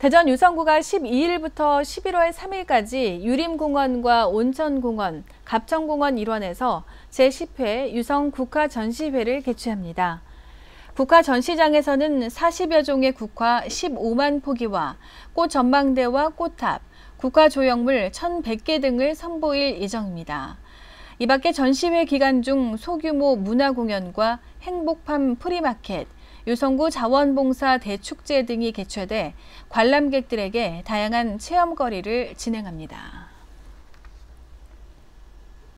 대전 유성구가 12일부터 11월 3일까지 유림공원과 온천공원, 갑천공원 일원에서 제10회 유성 국화 전시회를 개최합니다. 국화 전시장에서는 40여 종의 국화 15만 포기와 꽃 전망대와 꽃탑, 국화 조형물 1,100개 등을 선보일 예정입니다. 이 밖에 전시회 기간 중 소규모 문화공연과 행복팜 프리마켓, 요성구 자원봉사 대축제 등이 개최돼 관람객들에게 다양한 체험거리를 진행합니다.